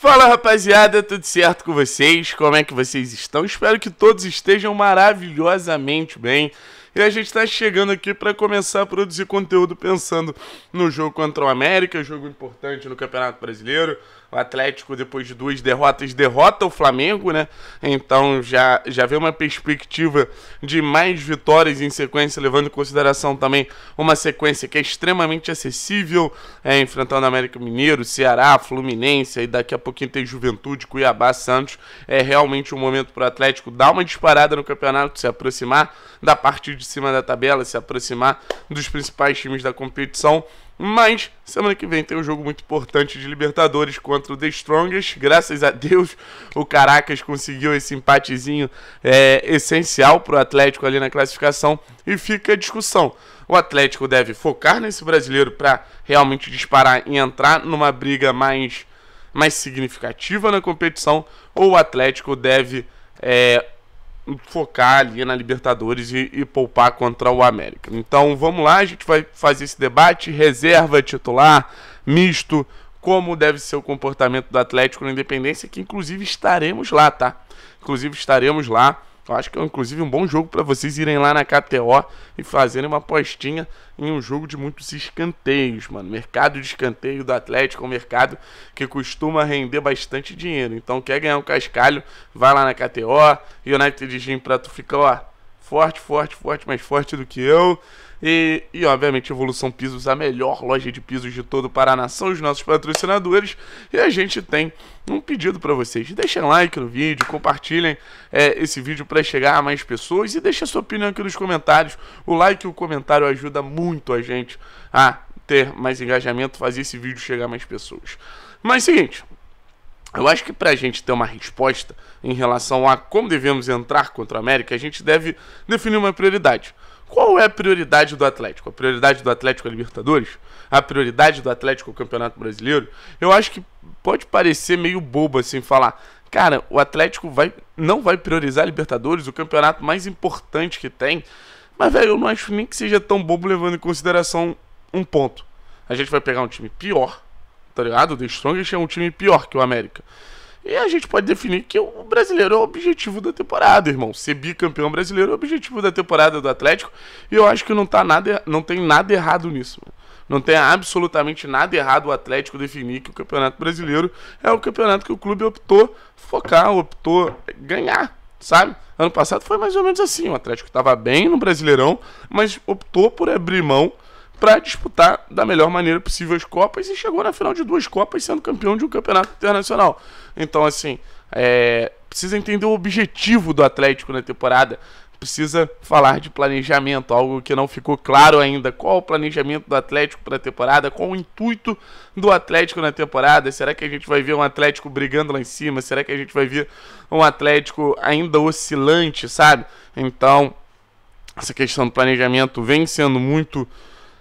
Fala rapaziada, tudo certo com vocês? Como é que vocês estão? Espero que todos estejam maravilhosamente bem. E a gente está chegando aqui para começar a produzir conteúdo pensando no jogo contra o América, jogo importante no Campeonato Brasileiro. O Atlético, depois de duas derrotas, derrota o Flamengo, né? Então já, já vê uma perspectiva de mais vitórias em sequência, levando em consideração também uma sequência que é extremamente acessível, é, enfrentando América Mineiro, Ceará, Fluminense, e daqui a pouquinho tem Juventude, Cuiabá, Santos. É realmente um momento para o Atlético dar uma disparada no campeonato, se aproximar da parte de cima da tabela, se aproximar dos principais times da competição mas semana que vem tem um jogo muito importante de Libertadores contra o The Strongest. Graças a Deus, o Caracas conseguiu esse empatezinho é, essencial para o Atlético ali na classificação. E fica a discussão. O Atlético deve focar nesse brasileiro para realmente disparar e entrar numa briga mais, mais significativa na competição. Ou o Atlético deve. É, focar ali na Libertadores e, e, poupar contra o América. Então vamos lá, a gente vai fazer esse debate. Reserva, titular, misto, como deve ser o comportamento do Atlético na Independência, que inclusive estaremos lá, tá? Inclusive estaremos lá eu acho que é inclusive um bom jogo para vocês irem lá na KTO e fazerem uma apostinha em um jogo de muitos escanteios, mano. Mercado de escanteio do Atlético é um mercado que costuma render bastante dinheiro. Então quer ganhar um cascalho, vai lá na KTO, United Gym pra tu ficar, ó, forte, forte, forte, mais forte do que eu. E, e obviamente, Evolução Pisos, a melhor loja de pisos de todo o Paraná, são os nossos patrocinadores. E a gente tem um pedido para vocês. Deixem like no vídeo, compartilhem é, esse vídeo para chegar a mais pessoas e deixem sua opinião aqui nos comentários. O like e o comentário ajuda muito a gente a ter mais engajamento, fazer esse vídeo chegar a mais pessoas. Mas seguinte, eu acho que para a gente ter uma resposta em relação a como devemos entrar contra a América, a gente deve definir uma prioridade. Qual é a prioridade do Atlético? A prioridade do Atlético é Libertadores? A prioridade do Atlético é o Campeonato Brasileiro? Eu acho que pode parecer meio bobo assim falar, cara, o Atlético vai, não vai priorizar a Libertadores, o campeonato mais importante que tem. Mas, velho, eu não acho nem que seja tão bobo levando em consideração um ponto. A gente vai pegar um time pior tá ligado? O The Strongest é um time pior que o América. E a gente pode definir que o brasileiro é o objetivo da temporada, irmão. Ser bicampeão brasileiro é o objetivo da temporada do Atlético. E eu acho que não, tá nada, não tem nada errado nisso. Mano. Não tem absolutamente nada errado o Atlético definir que o Campeonato Brasileiro é o campeonato que o clube optou focar, optou ganhar, sabe? Ano passado foi mais ou menos assim. O Atlético estava bem no Brasileirão, mas optou por abrir mão para disputar da melhor maneira possível as Copas e chegou na final de duas Copas sendo campeão de um campeonato internacional. Então, assim, é, precisa entender o objetivo do Atlético na temporada, precisa falar de planejamento, algo que não ficou claro ainda. Qual o planejamento do Atlético para a temporada? Qual o intuito do Atlético na temporada? Será que a gente vai ver um Atlético brigando lá em cima? Será que a gente vai ver um Atlético ainda oscilante, sabe? Então, essa questão do planejamento vem sendo muito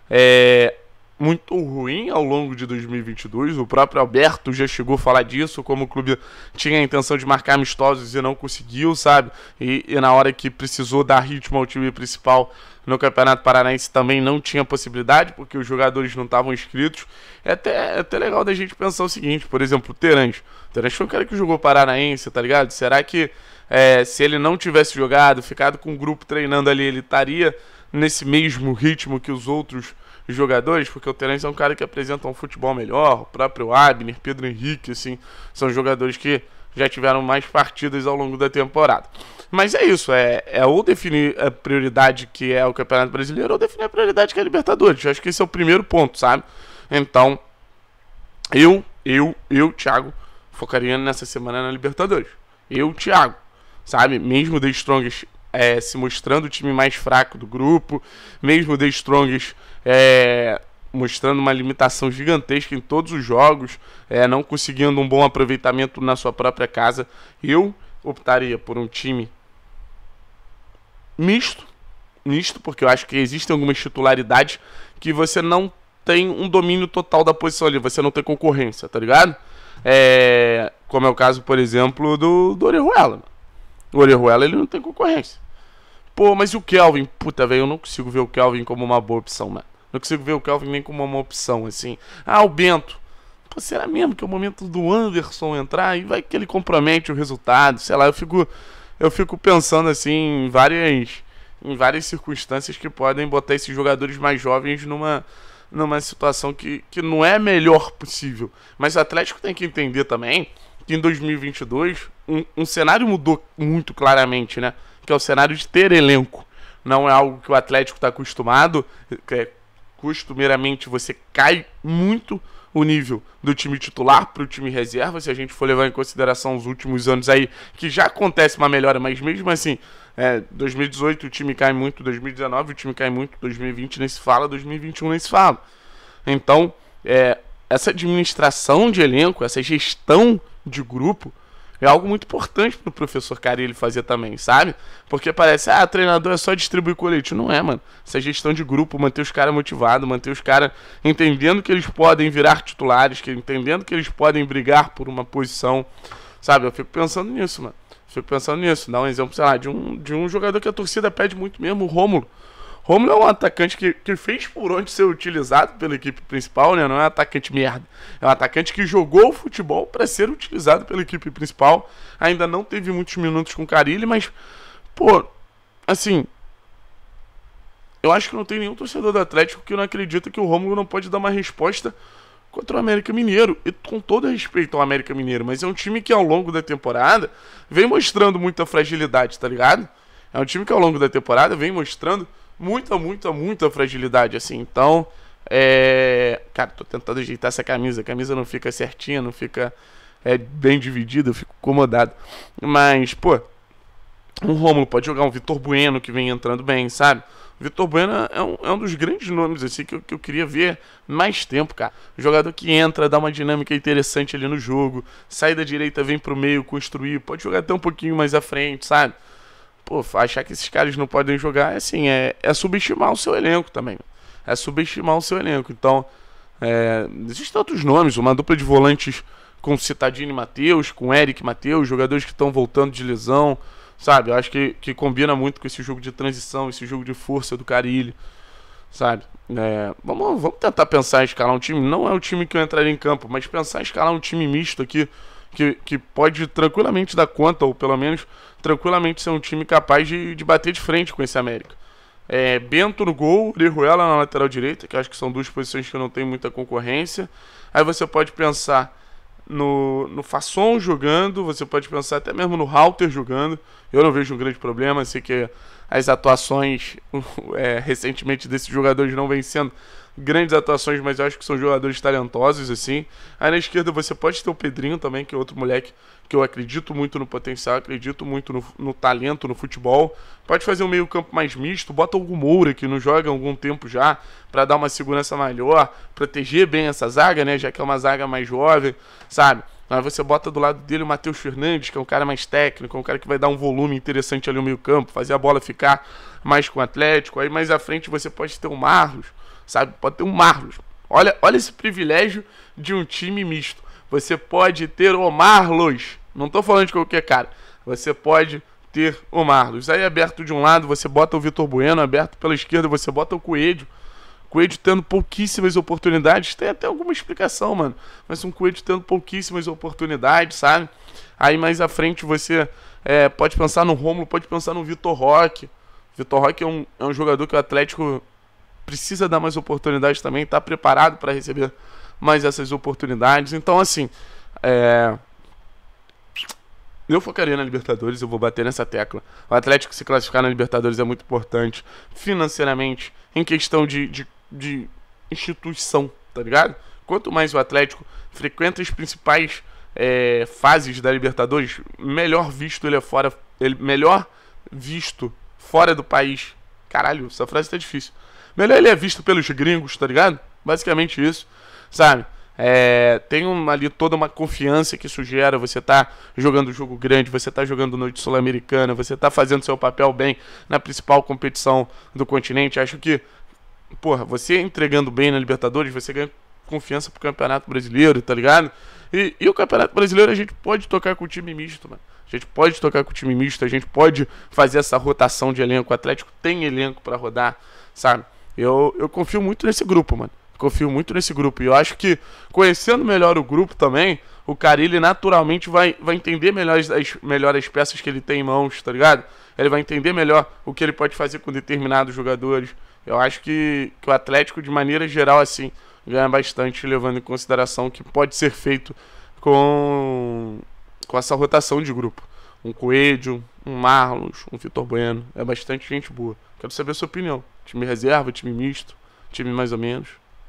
é, muito ruim ao longo de 2022. O próprio Alberto já chegou a falar disso, como o clube tinha a intenção de marcar amistosos e não conseguiu, sabe? E, e na hora que precisou dar ritmo ao time principal no Campeonato Paranaense também não tinha possibilidade, porque os jogadores não estavam inscritos. É até, é até legal da gente pensar o seguinte, por exemplo, o Terence O foi o cara que jogou Paranaense, tá ligado? Será que é, se ele não tivesse jogado, ficado com o grupo treinando ali, ele estaria nesse mesmo ritmo que os outros jogadores, porque o Terence é um cara que apresenta um futebol melhor, o próprio Abner, Pedro Henrique, assim, são jogadores que já tiveram mais partidas ao longo da temporada. Mas é isso, é, é ou definir a prioridade que é o Campeonato Brasileiro, ou definir a prioridade que é a Libertadores. Eu acho que esse é o primeiro ponto, sabe? Então, eu, eu, eu, Thiago, focaria nessa semana na Libertadores. Eu, Thiago, sabe? Mesmo The Strongest é, se mostrando o time mais fraco do grupo, mesmo o The Strongest é, mostrando uma limitação gigantesca em todos os jogos, é, não conseguindo um bom aproveitamento na sua própria casa. Eu optaria por um time misto, misto, porque eu acho que existem algumas titularidades que você não tem um domínio total da posição ali, você não tem concorrência, tá ligado? É, como é o caso, por exemplo, do Dorihuela. Do o Orejuela, ele não tem concorrência. Pô, mas e o Kelvin? Puta, velho, eu não consigo ver o Kelvin como uma boa opção, mano. Não consigo ver o Kelvin nem como uma opção, assim. Ah, o Bento. Pô, será mesmo que é o momento do Anderson entrar e vai que ele compromete o resultado? Sei lá, eu fico, eu fico pensando, assim, em várias, em várias circunstâncias que podem botar esses jogadores mais jovens numa, numa situação que, que não é melhor possível. Mas o Atlético tem que entender também que em 2022 um, um cenário mudou muito claramente, né? Que é o cenário de ter elenco. Não é algo que o Atlético está acostumado. É, costumeiramente você cai muito o nível do time titular para o time reserva, se a gente for levar em consideração os últimos anos aí, que já acontece uma melhora, mas mesmo assim, é, 2018 o time cai muito, 2019 o time cai muito, 2020 nem se fala, 2021 nem se fala. Então, é, essa administração de elenco, essa gestão de grupo, é algo muito importante pro professor Carilli fazer também, sabe? Porque parece, ah, treinador é só distribuir colete. Não é, mano. Isso é gestão de grupo, manter os caras motivados, manter os caras entendendo que eles podem virar titulares, que entendendo que eles podem brigar por uma posição, sabe? Eu fico pensando nisso, mano. fico pensando nisso. Dá um exemplo, sei lá, de um, de um jogador que a torcida pede muito mesmo, o Rômulo. Romulo é um atacante que, que fez por onde ser utilizado pela equipe principal, né? Não é um atacante merda. É um atacante que jogou o futebol para ser utilizado pela equipe principal. Ainda não teve muitos minutos com o Carilli, mas, pô, assim. Eu acho que não tem nenhum torcedor do Atlético que não acredita que o Romulo não pode dar uma resposta contra o América Mineiro. E com todo respeito ao América Mineiro, mas é um time que ao longo da temporada vem mostrando muita fragilidade, tá ligado? É um time que ao longo da temporada vem mostrando muita, muita, muita fragilidade, assim. Então, é... Cara, tô tentando ajeitar essa camisa. A camisa não fica certinha, não fica é, bem dividida, eu fico incomodado. Mas, pô, um Rômulo pode jogar um Vitor Bueno que vem entrando bem, sabe? Vitor Bueno é um, é um dos grandes nomes assim que eu, que eu queria ver mais tempo, cara. jogador que entra, dá uma dinâmica interessante ali no jogo, sai da direita, vem pro meio, construir, pode jogar até um pouquinho mais à frente, sabe? pô, achar que esses caras não podem jogar, é assim, é, é subestimar o seu elenco também. É subestimar o seu elenco. Então, é, existem outros nomes, uma dupla de volantes com Citadini Matheus, com Eric Matheus, jogadores que estão voltando de lesão, sabe? Eu acho que, que combina muito com esse jogo de transição, esse jogo de força do Carilho, sabe? É, vamos, vamos tentar pensar em escalar um time. Não é o time que eu entraria em campo, mas pensar em escalar um time misto aqui que, que pode tranquilamente dar conta, ou pelo menos tranquilamente ser um time capaz de, de bater de frente com esse América. É, Bento no gol, Orejuela na lateral direita, que acho que são duas posições que não tem muita concorrência. Aí você pode pensar no, no Fasson jogando, você pode pensar até mesmo no Halter jogando. Eu não vejo um grande problema, sei que as atuações é, recentemente desses jogadores não vencendo grandes atuações, mas eu acho que são jogadores talentosos, assim. Aí na esquerda você pode ter o Pedrinho também, que é outro moleque que eu acredito muito no potencial, acredito muito no, no talento, no futebol. Pode fazer um meio campo mais misto, bota algum Moura que não joga há algum tempo já, para dar uma segurança melhor, proteger bem essa zaga, né, já que é uma zaga mais jovem, sabe? Aí você bota do lado dele o Matheus Fernandes, que é um cara mais técnico, um cara que vai dar um volume interessante ali no meio campo, fazer a bola ficar mais com o Atlético. Aí mais à frente você pode ter o Marlos, sabe? Pode ter um Marlos. Olha, olha esse privilégio de um time misto. Você pode ter o Marlos. Não estou falando de qualquer cara. Você pode ter o Marlos. Aí aberto de um lado, você bota o Vitor Bueno, aberto pela esquerda, você bota o Coelho. Coelho tendo pouquíssimas oportunidades. Tem até alguma explicação, mano. Mas um Coelho tendo pouquíssimas oportunidades, sabe? Aí mais à frente você é, pode pensar no Romulo, pode pensar no Vitor Roque. Vitor Roque é um, é um jogador que o Atlético precisa dar mais oportunidades também, está preparado para receber mais essas oportunidades. Então, assim, é... eu focaria na Libertadores, eu vou bater nessa tecla. O Atlético se classificar na Libertadores é muito importante financeiramente, em questão de, de, de instituição, tá ligado? Quanto mais o Atlético frequenta as principais é, fases da Libertadores, melhor visto ele é fora, ele, melhor visto fora do país. Caralho, essa frase tá difícil Melhor ele é visto pelos gringos, tá ligado? Basicamente isso, sabe? É, tem um, ali toda uma confiança que isso gera. Você tá jogando jogo grande, você tá jogando noite sul-americana, você tá fazendo seu papel bem na principal competição do continente. Acho que, porra, você entregando bem na Libertadores, você ganha confiança pro Campeonato Brasileiro, tá ligado? E, e o Campeonato Brasileiro a gente pode tocar com o time misto, mano. A gente pode tocar com o time misto, a gente pode fazer essa rotação de elenco. O Atlético tem elenco para rodar, sabe? Eu, eu confio muito nesse grupo, mano. Confio muito nesse grupo. E eu acho que, conhecendo melhor o grupo também, o Carilli naturalmente vai, vai entender melhor as, melhor as peças que ele tem em mãos, tá ligado? Ele vai entender melhor o que ele pode fazer com determinados jogadores. Eu acho que, que o Atlético, de maneira geral, assim, ganha bastante, levando em consideração o que pode ser feito com, com essa rotação de grupo. Um Coelho, um Marlos, um Vitor Bueno. É bastante gente boa. Quero saber a sua opinião. Time reserva, time misto, time mais ou menos.